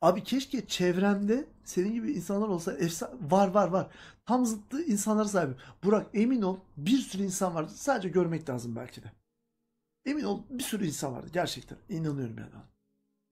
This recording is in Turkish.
Abi keşke çevremde senin gibi insanlar olsa efsa var var var. Tam zıttı insanlara sahibim. Burak emin ol bir sürü insan var. Sadece görmek lazım belki de. Emin ol bir sürü insan vardı gerçekten. İnanıyorum yani.